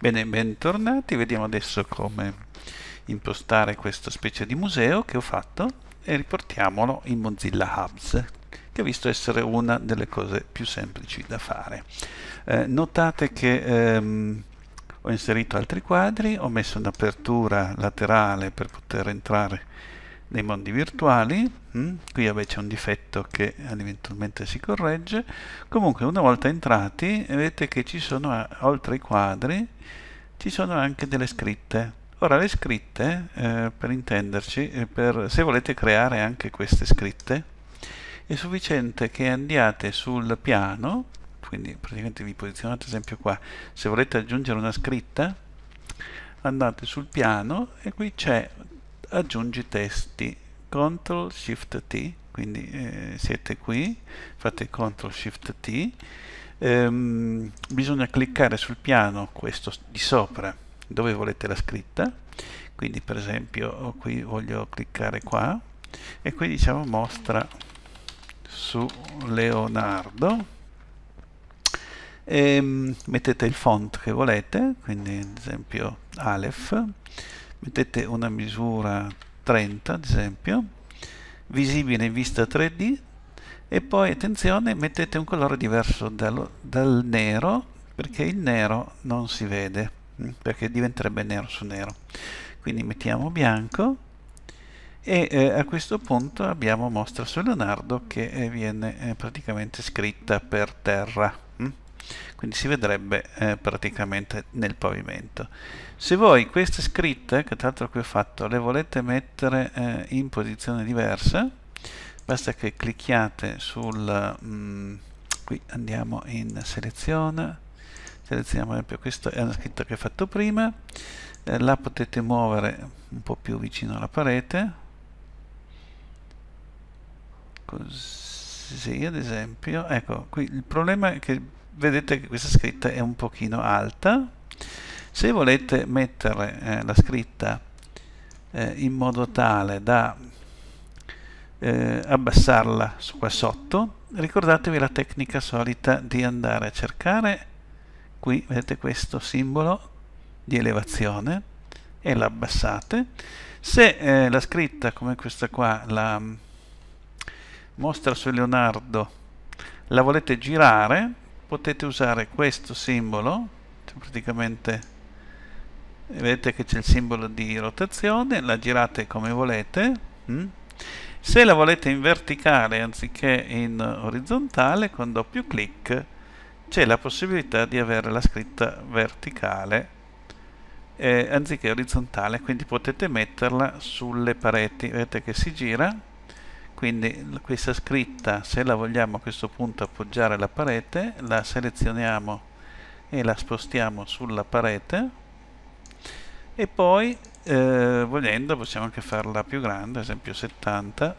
Bene, bentornati, vediamo adesso come impostare questa specie di museo che ho fatto e riportiamolo in Mozilla Hubs che ho visto essere una delle cose più semplici da fare. Eh, notate che ehm, ho inserito altri quadri, ho messo un'apertura laterale per poter entrare nei mondi virtuali, mm? qui vabbè c'è un difetto che eventualmente si corregge, comunque una volta entrati vedete che ci sono, eh, oltre ai quadri, ci sono anche delle scritte. Ora le scritte, eh, per intenderci, eh, per, se volete creare anche queste scritte, è sufficiente che andiate sul piano, quindi praticamente vi posizionate ad esempio qua, se volete aggiungere una scritta, andate sul piano e qui c'è aggiungi testi CTRL SHIFT T quindi eh, siete qui fate CTRL SHIFT T ehm, bisogna cliccare sul piano questo di sopra dove volete la scritta quindi per esempio qui voglio cliccare qua e qui diciamo mostra su Leonardo e ehm, mettete il font che volete quindi ad esempio Aleph mettete una misura 30 ad esempio visibile in vista 3D e poi attenzione mettete un colore diverso dal, dal nero perché il nero non si vede mm, perché diventerebbe nero su nero quindi mettiamo bianco e eh, a questo punto abbiamo mostra su Leonardo che eh, viene eh, praticamente scritta per terra quindi si vedrebbe eh, praticamente nel pavimento. Se voi queste scritte, che tra l'altro qui ho fatto, le volete mettere eh, in posizione diversa, basta che clicchiate sul... Mh, mm, qui andiamo in selezione, selezioniamo ad esempio questa è una scritta che ho fatto prima, eh, la potete muovere un po' più vicino alla parete, così ad esempio, ecco qui il problema è che vedete che questa scritta è un pochino alta se volete mettere eh, la scritta eh, in modo tale da eh, abbassarla qua sotto ricordatevi la tecnica solita di andare a cercare qui vedete questo simbolo di elevazione e la abbassate se eh, la scritta come questa qua la mm, mostra su Leonardo la volete girare potete usare questo simbolo cioè praticamente vedete che c'è il simbolo di rotazione la girate come volete mm? se la volete in verticale anziché in orizzontale con doppio clic c'è la possibilità di avere la scritta verticale eh, anziché orizzontale quindi potete metterla sulle pareti vedete che si gira quindi questa scritta se la vogliamo a questo punto appoggiare alla parete la selezioniamo e la spostiamo sulla parete e poi eh, volendo possiamo anche farla più grande ad esempio 70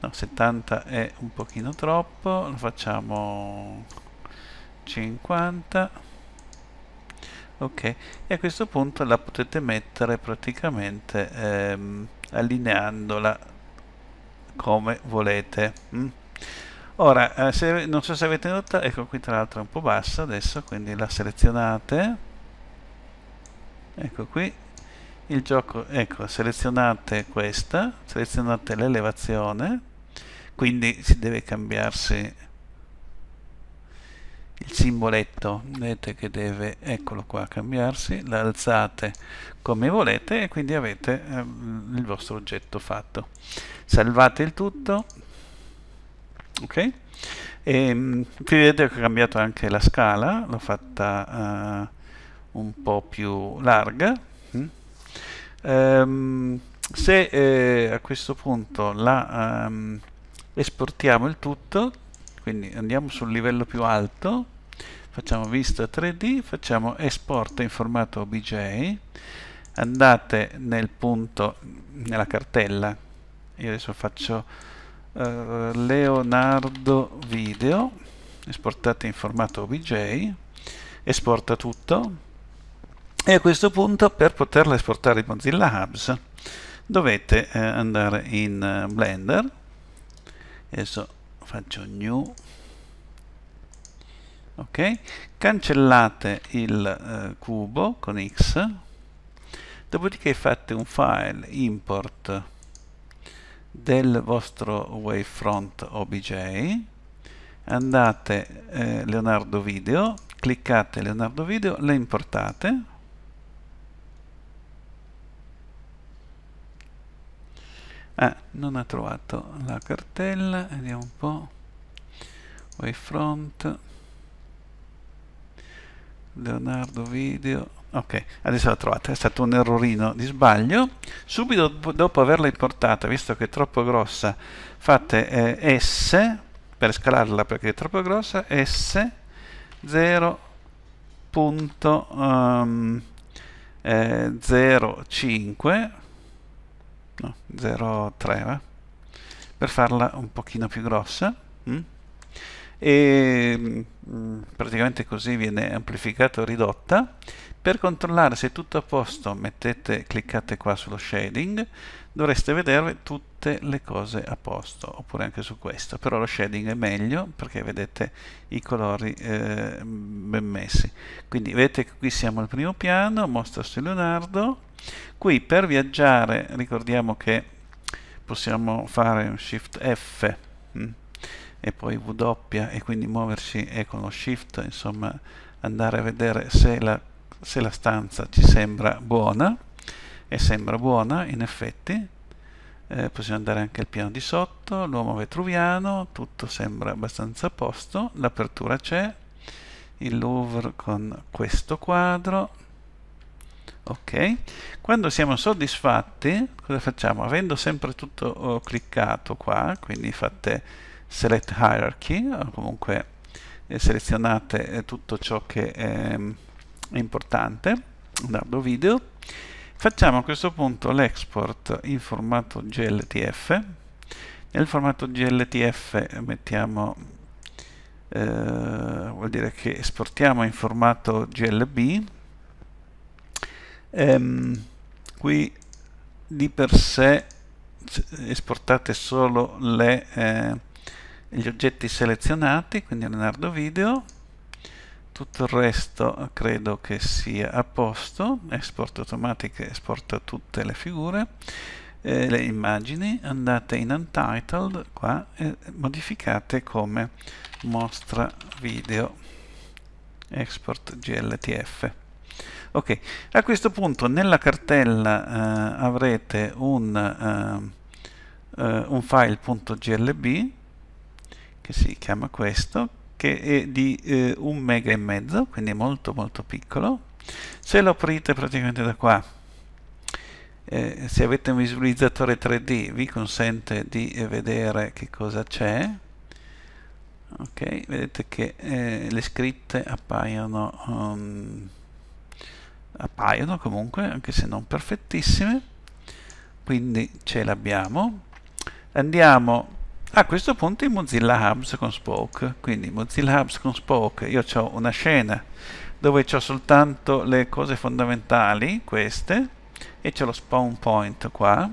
no 70 è un pochino troppo lo facciamo 50 ok e a questo punto la potete mettere praticamente ehm, allineandola come volete mm? ora eh, se, non so se avete notato ecco qui tra l'altro è un po' bassa adesso quindi la selezionate ecco qui il gioco ecco selezionate questa selezionate l'elevazione quindi si deve cambiarsi il simboletto vedete che deve eccolo qua cambiarsi l'alzate come volete e quindi avete eh, il vostro oggetto fatto salvate il tutto ok e qui mm, vedete che ho cambiato anche la scala l'ho fatta uh, un po' più larga mm. um, se eh, a questo punto la um, esportiamo il tutto quindi andiamo sul livello più alto facciamo vista 3D facciamo export in formato OBJ andate nel punto nella cartella io adesso faccio uh, Leonardo video esportate in formato OBJ esporta tutto e a questo punto per poterla esportare in Mozilla Hubs dovete eh, andare in eh, Blender adesso faccio new ok cancellate il eh, cubo con x dopodiché fate un file import del vostro wavefront obj andate eh, leonardo video cliccate leonardo video le importate ah, non ha trovato la cartella vediamo un po' wavefront Leonardo video ok adesso l'ha trovata, è stato un errorino di sbaglio subito dopo averla importata visto che è troppo grossa fate eh, S per scalarla perché è troppo grossa S 0 punto um, eh, 0,5 no, 0,3 eh? per farla un pochino più grossa mh? Mm? e mh, mm, praticamente così viene amplificata o ridotta per controllare se è tutto a posto mettete, cliccate qua sullo shading dovreste vedere tutte le cose a posto oppure anche su questo però lo shading è meglio perché vedete i colori eh, ben messi quindi vedete che qui siamo al primo piano mostra su Leonardo Qui per viaggiare ricordiamo che possiamo fare un Shift F mh, mm, e poi W e quindi muoverci e con lo Shift insomma andare a vedere se la, se la stanza ci sembra buona e sembra buona in effetti eh, possiamo andare anche al piano di sotto, l'uomo vetruviano, tutto sembra abbastanza a posto, l'apertura c'è, il Louvre con questo quadro, ok quando siamo soddisfatti cosa facciamo avendo sempre tutto oh, cliccato qua quindi fate select hierarchy o comunque eh, selezionate eh, tutto ciò che è, mm, importante dardo video facciamo a questo punto l'export in formato gltf nel formato gltf mettiamo eh, vuol dire che esportiamo in formato glb ehm, qui di per sé esportate solo le, eh, gli oggetti selezionati quindi Leonardo Video tutto il resto credo che sia a posto export automatic esporta tutte le figure eh, le immagini andate in untitled qua e modificate come mostra video export gltf ok a questo punto nella cartella eh, avrete un, eh, eh un file.glb che si chiama questo che è di eh, un mega e mezzo quindi molto molto piccolo se lo aprite praticamente da qua eh, se avete un visualizzatore 3D vi consente di eh, vedere che cosa c'è ok vedete che eh, le scritte appaiono um, appaiono comunque, anche se non perfettissime. Quindi ce l'abbiamo. Andiamo a questo punto in Mozilla Hubs con Spoke. Quindi Mozilla Hubs con Spoke, io ho una scena dove ho soltanto le cose fondamentali, queste, e c'è lo spawn point qua.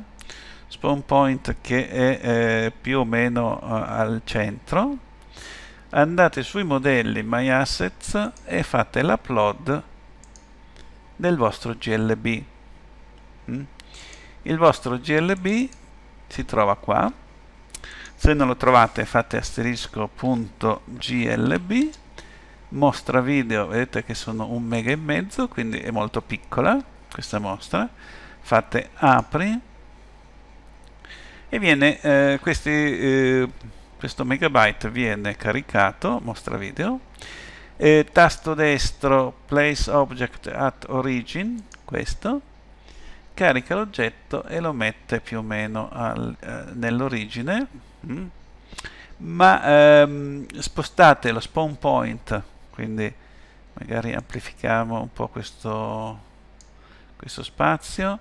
Spawn point che è eh, più o meno eh, al centro. Andate sui modelli My Assets e fate l'upload del vostro GLB. Mm? Il vostro GLB si trova qua. Se non lo trovate fate asterisco.glb mostra video, vedete che sono un mega e mezzo, quindi è molto piccola questa mostra. Fate apri e viene eh, questi, eh, questo megabyte viene caricato, mostra video, eh, tasto destro place object at origin questo carica l'oggetto e lo mette più o meno eh, nell'origine mm. ma ehm, spostate lo spawn point quindi magari amplifichiamo un po' questo, questo spazio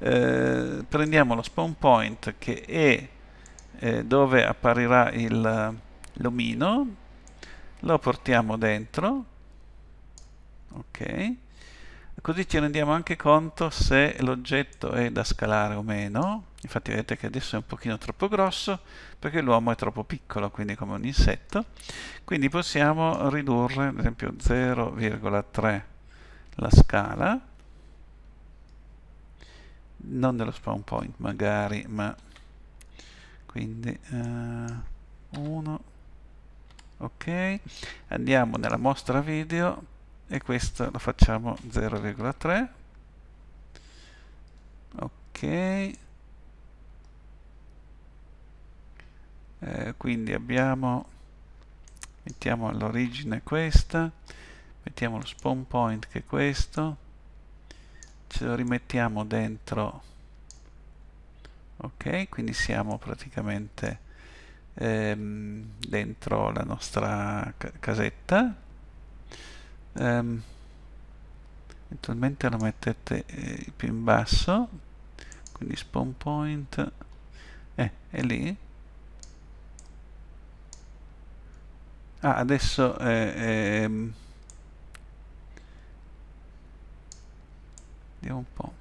eh, prendiamo lo spawn point che è eh, dove apparirà eh, l'omino lo portiamo dentro ok così ci rendiamo anche conto se l'oggetto è da scalare o meno infatti vedete che adesso è un pochino troppo grosso perché l'uomo è troppo piccolo quindi come un insetto quindi possiamo ridurre ad esempio 0,3 la scala non dello spawn point magari ma quindi eh, 1 ok andiamo nella mostra video e questo lo facciamo 0,3 ok eh, quindi abbiamo mettiamo l'origine questa mettiamo lo spawn point che è questo ce lo rimettiamo dentro ok quindi siamo praticamente ehm, dentro la nostra casetta ehm, eventualmente la mettete eh, più in basso quindi spawn point eh, è lì ah, adesso eh, ehm, vediamo un po'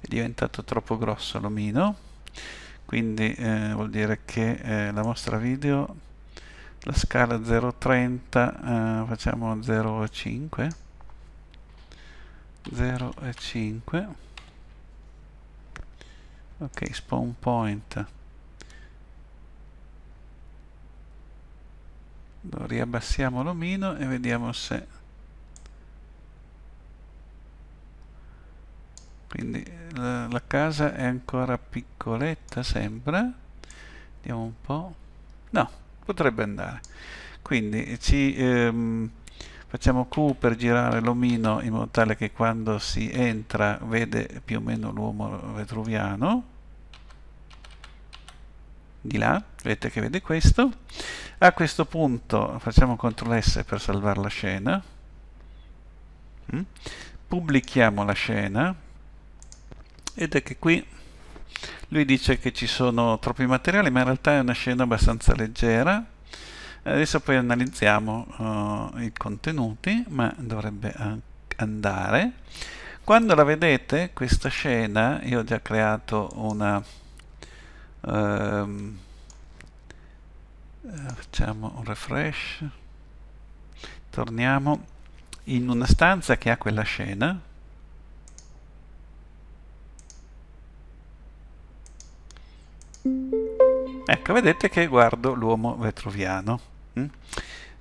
è diventato troppo grosso l'omino quindi eh, vuol dire che eh, la mostra video la scala 0,30 eh, facciamo 0,5 0,5 ok spawn point lo riabbassiamo l'omino e vediamo se quindi eh, la, la casa è ancora piccoletta sembra vediamo un po' no, potrebbe andare quindi ci ehm, facciamo Q per girare l'omino in modo tale che quando si entra vede più o meno l'uomo vetruviano di là, vedete che vede questo a questo punto facciamo CTRL S per salvare la scena mm? pubblichiamo la scena vedete che qui lui dice che ci sono troppi materiali ma in realtà è una scena abbastanza leggera adesso poi analizziamo uh, i contenuti ma dovrebbe andare quando la vedete questa scena io ho già creato una um, facciamo un refresh torniamo in una stanza che ha quella scena Ecco, vedete che guardo l'uomo vetruviano. Mm?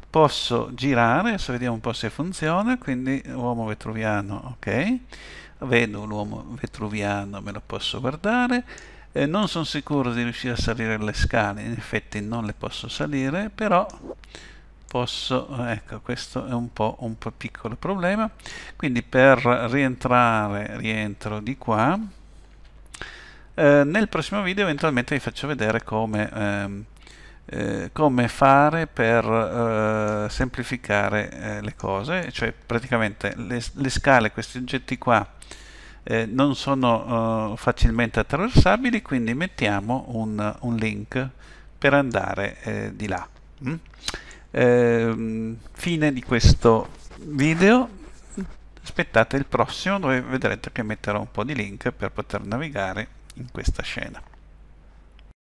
Posso girare, adesso vediamo un po' se funziona, quindi uomo vetruviano, ok. Vedo l'uomo vetruviano, me lo posso guardare. Eh, non sono sicuro di riuscire a salire le scale, in effetti non le posso salire, però posso, ecco questo è un po' un po piccolo problema. Quindi per rientrare rientro di qua, eh, nel prossimo video eventualmente vi faccio vedere come, ehm, eh, come fare per eh, semplificare eh, le cose, cioè praticamente le, le scale, questi oggetti qua, eh, non sono facilmente attraversabili, quindi mettiamo un, un link per andare di là. Mm? Ehm, fine di questo video aspettate il prossimo dove vedrete che metterò un po' di link per poter navigare in questa scena.